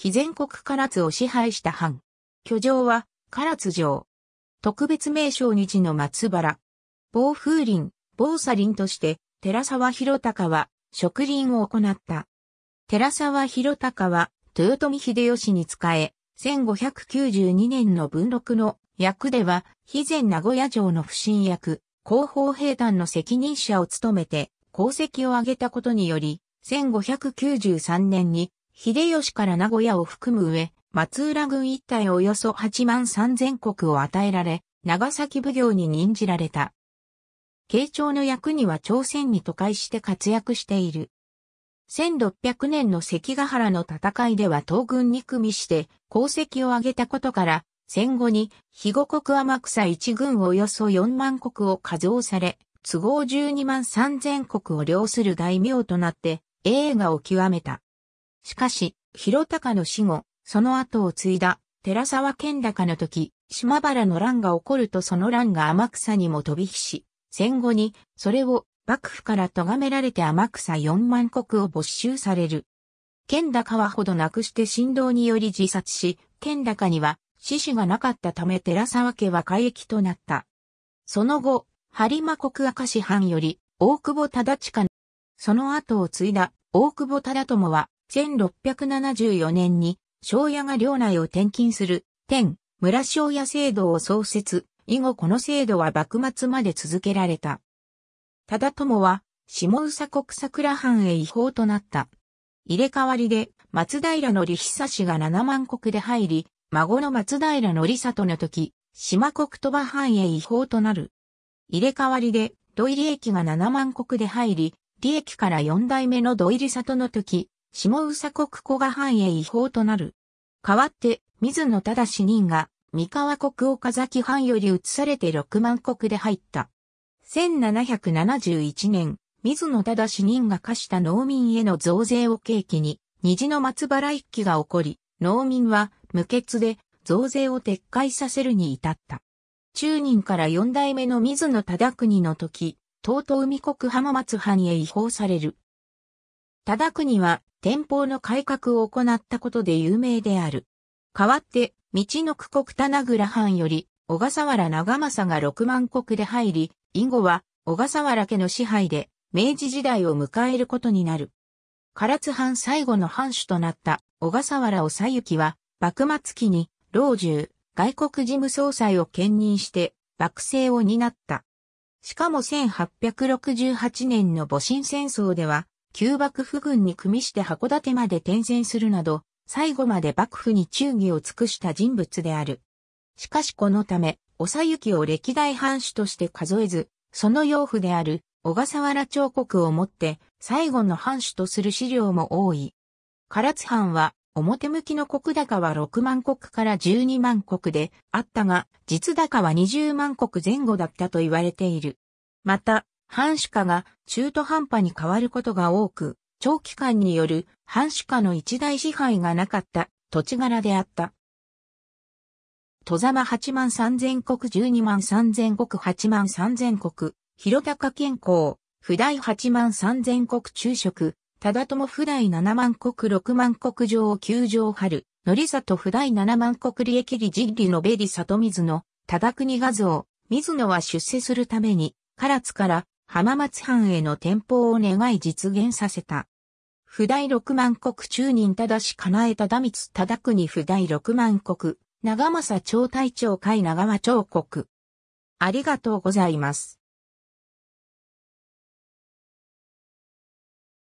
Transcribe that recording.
非全国唐津を支配した藩。居城は唐津城。特別名称日の松原。暴風林、暴砂林として、寺沢広隆は、植林を行った。寺沢広隆は、豊臣秀吉に仕え、1592年の文禄の役では、非前名古屋城の不審役、広報兵団の責任者を務めて、功績を挙げたことにより、1593年に秀吉から名古屋を含む上、松浦軍一帯およそ8万3000国を与えられ、長崎奉行に任じられた。慶長の役には朝鮮に都会して活躍している。1600年の関ヶ原の戦いでは東軍に組みして功績を挙げたことから、戦後に肥後国天草一軍およそ4万国を加増され、都合12万3000国を領する大名となって、映画を極めた。しかし、広高の死後、その後を継いだ、寺沢健高の時、島原の乱が起こるとその乱が天草にも飛び火し、戦後に、それを幕府から咎められて天草四万国を没収される。健高はほどなくして振動により自殺し、健高には死死がなかったため寺沢家は海域となった。その後、張馬国明石藩より大久保忠の、その後を継いだ大久保忠友は1674年に、庄屋が領内を転勤する、天、村庄屋制度を創設、以後この制度は幕末まで続けられた。忠友は、下宇佐国桜藩へ違法となった。入れ替わりで、松平の利久氏が七万国で入り、孫の松平の利里の時、島国鳥羽藩へ違法となる。入れ替わりで、土井利益が七万国で入り、利益から四代目の土井利里の時、下宇佐国古賀藩へ違法となる。代わって、水野忠人が、三河国岡崎藩より移されて六万国で入った。1771年、水野忠人が課した農民への増税を契機に、虹の松原一揆が起こり、農民は無血で増税を撤回させるに至った。中人から四代目の水野忠国の時、東東海国浜松藩へ違法される。忠国は天保の改革を行ったことで有名である。代わって、道の区国棚倉藩より、小笠原長政が六万国で入り、以後は小笠原家の支配で明治時代を迎えることになる。唐津藩最後の藩主となった小笠原おさゆきは、幕末期に老中、外国事務総裁を兼任して、幕政を担った。しかも1868年の戊辰戦争では、旧幕府軍に組みして函館まで転戦するなど、最後まで幕府に忠義を尽くした人物である。しかしこのため、おさゆきを歴代藩主として数えず、その養父である小笠原彫刻をもって最後の藩主とする資料も多い。唐津藩は表向きの国高は6万国から12万国であったが、実高は20万国前後だったと言われている。また、半死化が中途半端に変わることが多く、長期間による半死化の一大支配がなかった土地柄であった。戸様八万三千国十二万三千国八万三千国、広高健康、普代八万三千国昼食、忠友普代七万国六万国上九条春、のりさと代七万国利益利人利のべり里水野、忠国画像、水野は出世するために、唐津から浜松藩への転向を願い実現させた。不第六万国中人ただし叶えただみつただ国不第六万国、長政町隊長会長長和町国。ありがとうございます。